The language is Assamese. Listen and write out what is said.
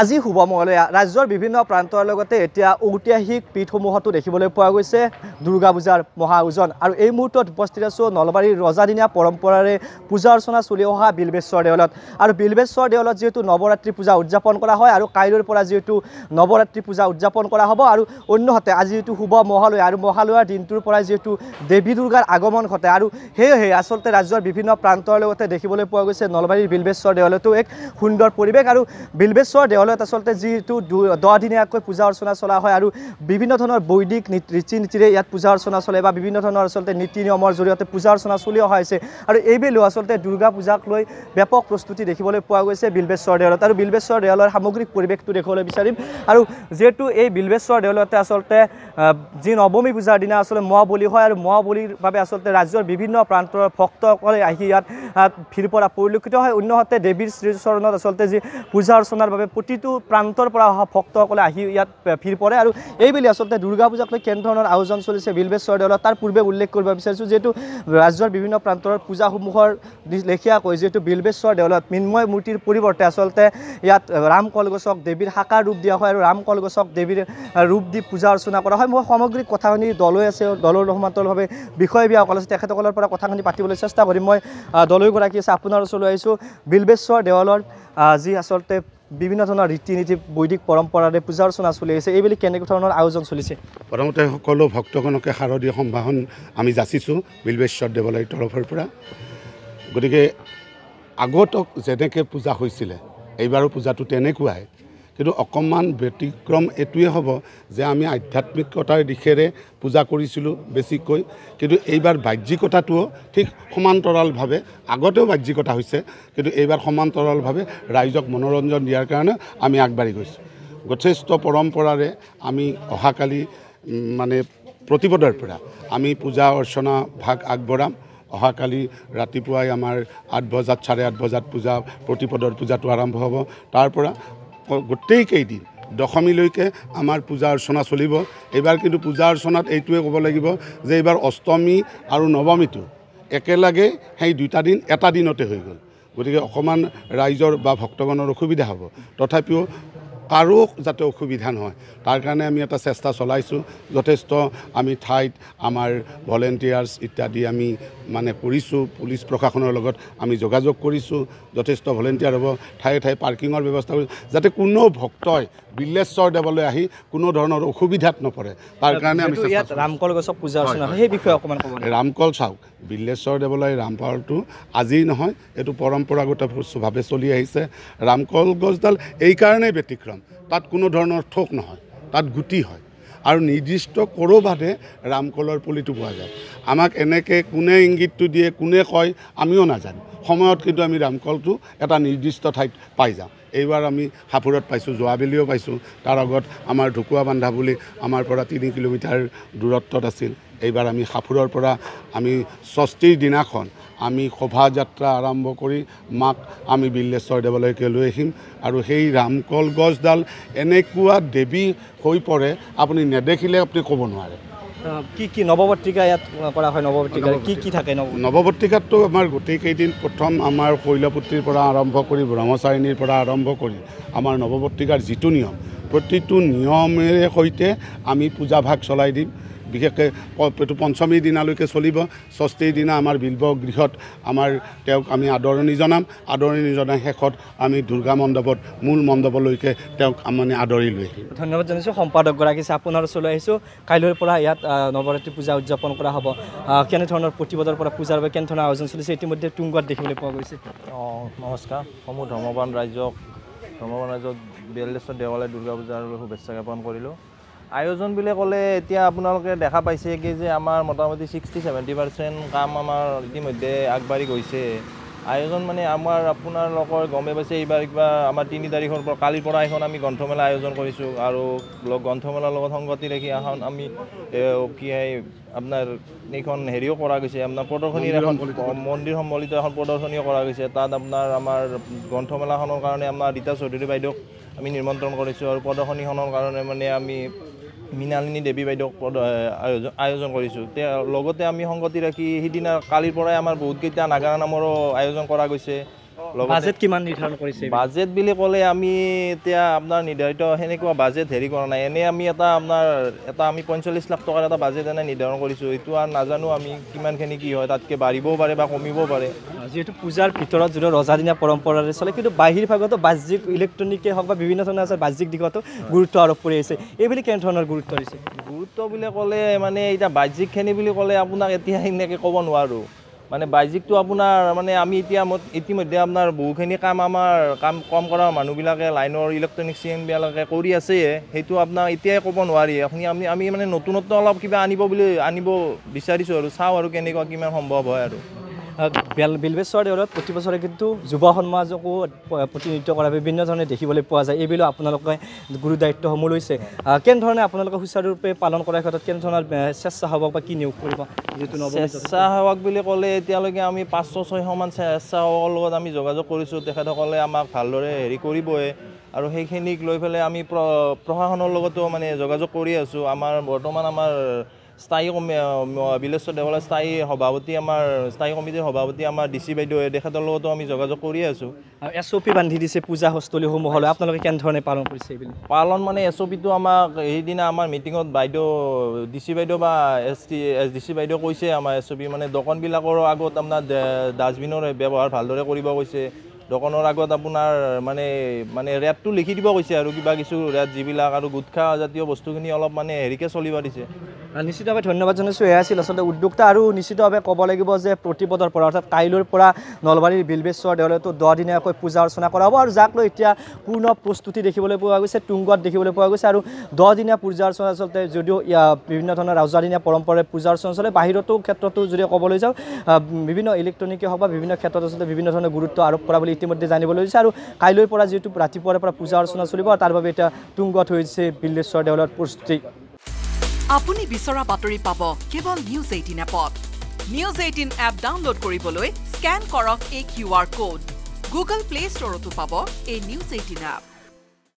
আজি শুভমঙলৈ ৰাজ্যৰ বিভিন্ন প্ৰান্তৰ লগতে এতিয়া ঐতিহাসিক পীঠসমূহতো দেখিবলৈ পোৱা গৈছে দুৰ্গা পূজাৰ মহা ওজন আৰু এই মুহূৰ্তত উপস্থিত আছোঁ নলবাৰীৰ ৰজাদিনীয়া পৰম্পৰাৰে পূজা অৰ্চনা চলি অহা বিলবেশ্বৰ দেৱলত আৰু বিলবেশ্বৰ দেৱলত যিহেতু নৱৰাত্ৰি পূজা উদযাপন কৰা হয় আৰু কাইলৈৰ পৰা যিহেতু নৱৰাত্ৰি পূজা উদযাপন কৰা হ'ব আৰু অন্যহাতে আজি যিটো শুভ মহালয় আৰু মহালয়াৰ দিনটোৰ পৰাই যিহেতু দেৱী দুৰ্গাৰ আগমন ঘটে আৰু সেয়েহে আচলতে ৰাজ্যৰ বিভিন্ন প্ৰান্তৰ লগতে দেখিবলৈ পোৱা গৈছে নলবাৰীৰ বিলবেশ্বৰ দেৱালয়তো এক সুন্দৰ পৰিৱেশ আৰু বিলবেশ্বৰ কেৰলত আচলতে যিটো দহদিনীয়াকৈ পূজা অৰ্চনা চলা হয় আৰু বিভিন্ন ধৰণৰ বৈদিক ৰীতি নীতিৰে ইয়াত পূজা অৰ্চনা চলে বা বিভিন্ন ধৰণৰ আচলতে নীতি নিয়মৰ জৰিয়তে পূজা অৰ্চনা চলি অহা হৈছে আৰু এইবেলিও আচলতে দুৰ্গা পূজাক লৈ ব্যাপক প্ৰস্তুতি দেখিবলৈ পোৱা গৈছে বিলবেশ্বৰ দেৱালত আৰু বিলবেশ্বৰ দেৱালয়ৰ সামগ্ৰিক পৰিৱেশটো দেখিবলৈ বিচাৰিম আৰু যিহেতু এই বিলবেশ্বৰ দেৱালয়তে আচলতে যি নৱমী পূজাৰ দিনা আচলতে মহ বলি হয় আৰু মহ বলিৰ বাবে আচলতে ৰাজ্যৰ বিভিন্ন প্ৰান্তৰ ভক্তসকলে আহি ইয়াত ভিৰ পৰা পৰিলক্ষিত হয় অন্যহাতে দেৱীৰ শ্ৰীচৰণত আচলতে যি পূজা অৰ্চনাৰ বাবে প্ৰতিটো প্ৰান্তৰ পৰা অহা ভক্তসকলে আহি ইয়াত ভিৰ পৰে আৰু এইবুলি আচলতে দুৰ্গা পূজাক লৈ কেনেধৰণৰ আয়োজন চলিছে বিলবেশ্বৰ দেউলত তাৰ পূৰ্বে উল্লেখ কৰিব বিচাৰিছোঁ যিহেতু ৰাজ্যৰ বিভিন্ন প্ৰান্তৰ পূজাসমূহৰ লেখীয়াকৈ যিহেতু বিলবেশ্বৰ দেৱালত মৃন্ময় মূৰ্তিৰ পৰিৱৰ্তে আচলতে ইয়াত ৰাম কলগছক দেৱীৰ শাখাৰ ৰূপ দিয়া হয় আৰু ৰাম কলগছক দেৱীৰ ৰূপ দি পূজা অৰ্চনা কৰা হয় মই সামগ্ৰিক কথাখিনি দলৈ আছে দলৰ সমান্তৰভাৱে বিষয়বীয়াসকল আছে তেখেতসকলৰ পৰা কথাখিনি পাতিবলৈ চেষ্টা কৰিম মই দলৈগৰাকী আছে আপোনাৰ ওচৰলৈ আহিছোঁ বিলবেশ্বৰ দেৱালৰ যি আচলতে বিভিন্ন ধৰণৰ ৰীতি নীতি বৈদিক পৰম্পৰাৰে পূজা অৰ্চনা চলি আছে এইবুলি কেনেকুৱা ধৰণৰ আয়োজন চলিছে প্ৰথমতে সকলো ভক্তগণকে শাৰদীয় সম্ভাষণ আমি যাচিছোঁ বিলবেশ্বৰ দেৱালয়ৰ তৰফৰ পৰা গতিকে আগতক যেনেকৈ পূজা হৈছিলে এইবাৰো পূজাটো তেনেকুৱাই কিন্তু অকণমান ব্যতিক্ৰম এইটোৱে হ'ব যে আমি আধ্যাত্মিকতাৰ দিশেৰে পূজা কৰিছিলোঁ বেছিকৈ কিন্তু এইবাৰ বাহ্যিকতাটোও ঠিক সমান্তৰালভাৱে আগতেও বাহ্যিকতা হৈছে কিন্তু এইবাৰ সমান্তৰালভাৱে ৰাইজক মনোৰঞ্জন দিয়াৰ কাৰণে আমি আগবাঢ়ি গৈছোঁ যথেষ্ট পৰম্পৰাৰে আমি অহাকালি মানে প্ৰতিপদৰ পৰা আমি পূজা অৰ্চনা ভাগ আগবঢ়াম অহাকালি ৰাতিপুৱাই আমাৰ আঠ বজাত চাৰে আঠ বজাত পূজা প্ৰতিপদৰ পূজাটো আৰম্ভ হ'ব তাৰ পৰা গোটেইকেইদিন দশমীলৈকে আমাৰ পূজা অৰ্চনা চলিব এইবাৰ কিন্তু পূজা অৰ্চনাত এইটোৱে ক'ব লাগিব যে এইবাৰ অষ্টমী আৰু নৱমীটো একেলগে সেই দুটা দিন এটা দিনতে হৈ গ'ল গতিকে অকণমান ৰাইজৰ বা ভক্তগণৰ অসুবিধা হ'ব তথাপিও কাৰো যাতে অসুবিধা নহয় তাৰ কাৰণে আমি এটা চেষ্টা চলাইছোঁ যথেষ্ট আমি ঠাইত আমাৰ ভলেণ্টিয়াৰ্ছ ইত্যাদি আমি মানে কৰিছোঁ পুলিচ প্ৰশাসনৰ লগত আমি যোগাযোগ কৰিছোঁ যথেষ্ট ভলেণ্টিয়াৰ হ'ব ঠায়ে ঠায়ে পাৰ্কিঙৰ ব্যৱস্থা কৰিছোঁ যাতে কোনো ভক্তই বিল্লেশ্বৰ দেৱলৈ আহি কোনো ধৰণৰ অসুবিধাত নপৰে তাৰ কাৰণে আমি ৰামকল গছক পূজা অৰ্চনা সেই বিষয়ে অকণমান ৰামকল চাওক বিল্লেশ্বৰ দেৱলৈ ৰামপালটো আজিৰ নহয় এইটো পৰম্পৰাগতভাৱে চলি আহিছে ৰামকল গছডাল এইকাৰণেই ব্যতিক্ৰম ৰাম তাত কোনো ধৰণৰ থোক নহয় তাত গুটি হয় আৰু নিৰ্দিষ্ট বাদে ৰামকলৰ পুলিটো পোৱা যায় আমাক এনেকৈ কোনে ইংগিতটো দিয়ে কোনে কয় আমিও নাজানো সময়ত কিন্তু আমি ৰামকলটো এটা নিৰ্দিষ্ট ঠাইত পাই যাওঁ এইবাৰ আমি সাফুৰত পাইছোঁ যোৱাবেলিও পাইছোঁ তাৰ আগত আমাৰ ঢুকুৱা বান্ধা বুলি আমাৰ পৰা তিনি কিলোমিটাৰ দূৰত্বত আছিল এইবাৰ আমি সাফুৰৰ পৰা আমি ষষ্ঠীৰ দিনাখন আমি শোভাযাত্ৰা আৰম্ভ কৰি মাক আমি বিল্লেশ্বৰ দেৱালয়কে লৈ আহিম আৰু সেই ৰামকল গছডাল এনেকুৱা দেৱী হৈ পৰে আপুনি নেদেখিলে আপুনি ক'ব নোৱাৰে কি কি নৱপত্ৰিকা ইয়াত কৰা হয় নৱপত্ৰিকা কি কি থাকে নৱপত্ৰিকাততো আমাৰ গোটেইকেইদিন প্ৰথম আমাৰ শৈলপুত্ৰীৰ পৰা আৰম্ভ কৰি ব্ৰহ্মচাৰিণীৰ পৰা আৰম্ভ কৰি আমাৰ নৱপত্ৰিকাৰ যিটো নিয়ম প্ৰতিটো নিয়মেৰে সৈতে আমি পূজাভাগ চলাই দিম বিশেষকৈ এইটো পঞ্চমী দিনালৈকে চলিব ষষ্ঠীৰ দিনা আমাৰ বিলব গৃহত আমাৰ তেওঁক আমি আদৰণি জনাম আদৰণি জনাই শেষত আমি দুৰ্গা মণ্ডপত মূল মণ্ডপলৈকে তেওঁক মানে আদৰি লৈ আহিম ধন্যবাদ জনাইছোঁ সম্পাদকগৰাকী চাহ আপোনাৰ ওচৰলৈ আহিছোঁ কাইলৈৰ পৰা ইয়াত নৱৰাত্ৰি পূজা উদযাপন কৰা হ'ব কেনেধৰণৰ প্ৰতিবাদৰ পৰা পূজাৰ বাবে কেনেধৰণৰ আয়োজন চলিছে ইতিমধ্যে তুংগত দেখিবলৈ পোৱা গৈছে অঁ নমস্কাৰ সমূহ ধৰ্মবান ৰাইজক ধৰ্মবান ৰাইজক বিয়াল্লিছৰ দেৱালয় দুৰ্গা পূজাৰ শুভেচ্ছা জ্ঞাপন কৰিলোঁ আয়োজন বুলি ক'লে এতিয়া আপোনালোকে দেখা পাইছে কি যে আমাৰ মোটামুটি ছিক্সটি ছেভেণ্টি পাৰ্চেণ্ট কাম আমাৰ ইতিমধ্যে আগবাঢ়ি গৈছে আয়োজন মানে আমাৰ আপোনালোকৰ গমে পাইছে এইবাৰ কিবা আমাৰ তিনি তাৰিখৰ পৰা কালিৰ পৰা এখন আমি গ্ৰন্থমেলা আয়োজন কৰিছোঁ আৰু গ্ৰন্থমেলাৰ লগত সংগতি ৰাখি এখন আমি কি হয় আপোনাৰ এইখন হেৰিও কৰা গৈছে আপোনাৰ প্ৰদৰ্শনী এখন মন্দিৰ সম্বলিত এখন প্ৰদৰ্শনীও কৰা গৈছে তাত আপোনাৰ আমাৰ গ্ৰন্থমেলাখনৰ কাৰণে আমাৰ ৰীতা চৌধুৰী বাইদেউক আমি নিমন্ত্ৰণ কৰিছোঁ আৰু প্ৰদৰ্শনীখনৰ কাৰণে মানে আমি মৃণালিনী দেৱী বাইদেউক আয়োজন আয়োজন কৰিছোঁ লগতে আমি সংগতি ৰাখি সিদিনা কালিৰ পৰাই আমাৰ বহুতকেইটা নাগাৰা নামৰো আয়োজন কৰা গৈছে বাজেট কিমান নিৰ্ধাৰণ কৰিছে বাজেট বুলি ক'লে আমি এতিয়া আপোনাৰ নিৰ্ধাৰিত সেনেকুৱা বাজেট হেৰি কৰা নাই এনেই আমি এটা আপোনাৰ এটা আমি পঞ্চল্লিছ লাখ টকাৰ এটা বাজেট এনে নিৰ্ধাৰণ কৰিছোঁ এইটো আৰু নাজানো আমি কিমানখিনি কি হয় তাতকৈ বাঢ়িবও পাৰে বা কমিবও পাৰে যিহেতু পূজাৰ ভিতৰত যদিও ৰজাদিনীয়া পৰম্পৰাৰে চলে কিন্তু বাহিৰ ভাগতো বাহ্যিক ইলেক্ট্ৰনিকে হওক বা বিভিন্ন ধৰণৰ আছে বাহ্যিক দিশতো গুৰুত্ব আৰোপ কৰি আহিছে এইবুলি কেনেধৰণৰ গুৰুত্ব দিছে গুৰুত্ব বুলি ক'লে মানে এতিয়া বাহ্যিকখিনি বুলি ক'লে আপোনাক এতিয়া সেনেকৈ ক'ব নোৱাৰোঁ মানে বাহ্যিকটো আপোনাৰ মানে আমি এতিয়া ইতিমধ্যে আপোনাৰ বহুখিনি কাম আমাৰ কাম কম কৰা মানুহবিলাকে লাইনৰ ইলেক্ট্ৰনিক চিএনবিলাকে কৰি আছে সেইটো আপোনাৰ এতিয়াই ক'ব নোৱাৰি এখিনি আমি আমি মানে নতুনত্ব অলপ কিবা আনিব বুলি আনিব বিচাৰিছোঁ আৰু চাওঁ আৰু কেনেকুৱা কিমান সম্ভৱ হয় আৰু বিলবেশ্বৰ দেউৰত প্ৰতি বছৰে কিন্তু যুৱ সমাজকো প্ৰতিনিধিত্ব কৰা বিভিন্ন ধৰণে দেখিবলৈ পোৱা যায় এইবিলাক আপোনালোকে গুৰু দায়িত্বসমূহ লৈছে কেনেধৰণে আপোনালোকে সুচাৰুৰূপে পালন কৰাৰ ক্ষেত্ৰত কেনেধৰণৰ স্বেচ্ছাসেৱক বা কি নিয়োগ কৰিব যিটো স্বেচ্ছাসেৱক বুলি ক'লে এতিয়ালৈকে আমি পাঁচশ ছয়শমান স্বেচ্ছাসেৱকৰ লগত আমি যোগাযোগ কৰিছোঁ তেখেতসকলে আমাক ভালদৰে হেৰি কৰিবই আৰু সেইখিনিক লৈ পেলাই আমি প্ৰশাসনৰ লগতো মানে যোগাযোগ কৰি আছোঁ আমাৰ বৰ্তমান আমাৰ স্থায়ী কমি বিলেশ্বৰ দেৱালয় স্থায়ী সভাপতি আমাৰ স্থায়ী কমিটিৰ সভাপতি আমাৰ ডি চি বাইদেউ তেখেতৰ লগতো আমি যোগাযোগ কৰি আছোঁ আৰু এছ অ' পি বান্ধি দিছে পূজা হস্তলীসমূহলৈ আপোনালোকে কেনেধৰণে পালন কৰিছে এইবিলাক পালন মানে এছ অ' পিটো আমাক সেইদিনা আমাৰ মিটিঙত বাইদেউ ডি চি বাইদেউ বা S T S D C বাইদেউ কৈছে আমাৰ এছ অ' পি মানে দোকানবিলাকৰ আগত আপোনাৰ ডাষ্টবিনৰ ব্যৱহাৰ ভালদৰে কৰিব কৈছে দোকানৰ আগত আপোনাৰ মানে মানে ৰেটটো লিখি দিব কৈছে আৰু কিবা কিছু ৰেট যিবিলাক আৰু গুটখা জাতীয় বস্তুখিনি অলপ মানে হেৰিকৈ চলিব দিছে নিশ্চিতভাৱে ধন্যবাদ জনাইছোঁ এয়া আছিল আচলতে উদ্যোক্তা আৰু নিশ্চিতভাৱে ক'ব লাগিব যে প্ৰতিপদৰ পৰা অৰ্থাৎ কাইলৈৰ পৰা নলবাৰীৰ বিলবেশ্বৰ দেৱালয়তো দহদিনীয়াকৈ পূজা অৰ্চনা কৰা হ'ব আৰু যাক লৈ এতিয়া পূৰ্ণ প্ৰস্তুতি দেখিবলৈ পোৱা গৈছে তুংগত দেখিবলৈ পোৱা গৈছে আৰু দহদিনীয়া পূজা অৰ্চনা আচলতে যদিও বিভিন্ন ধৰণৰ ৰাজদিনীয়া পৰম্পৰাৰে পূজা অৰ্চনা চলে বাহিৰতো ক্ষেত্ৰতো যদি ক'বলৈ যাওঁ বিভিন্ন ইলেক্ট্ৰনিকে হওক বা বিভিন্ন ক্ষেত্ৰত আচলতে বিভিন্ন ধৰণৰ গুৰুত্ব আৰোপ কৰা বুলি ইতিমধ্যে জানিবলৈ হৈছে আৰু কাইলৈৰ পৰা যিহেতু ৰাতিপুৱাৰ পৰা পূজা অৰ্চনা চলিব তাৰ বাবে এতিয়া তুংগত হৈছে বিল্লেশ্বৰ দেৱালত প্ৰস্তুতি আপুনি বিচৰা বাতৰি পাব কেৱল নিউজ এইটিন এপত নিউজ এইটিন এপ ডাউনলোড কৰিবলৈ স্কেন কৰক এই Q R code Google Play ষ্টৰতো পাব এই নিউজ এইটিন এপ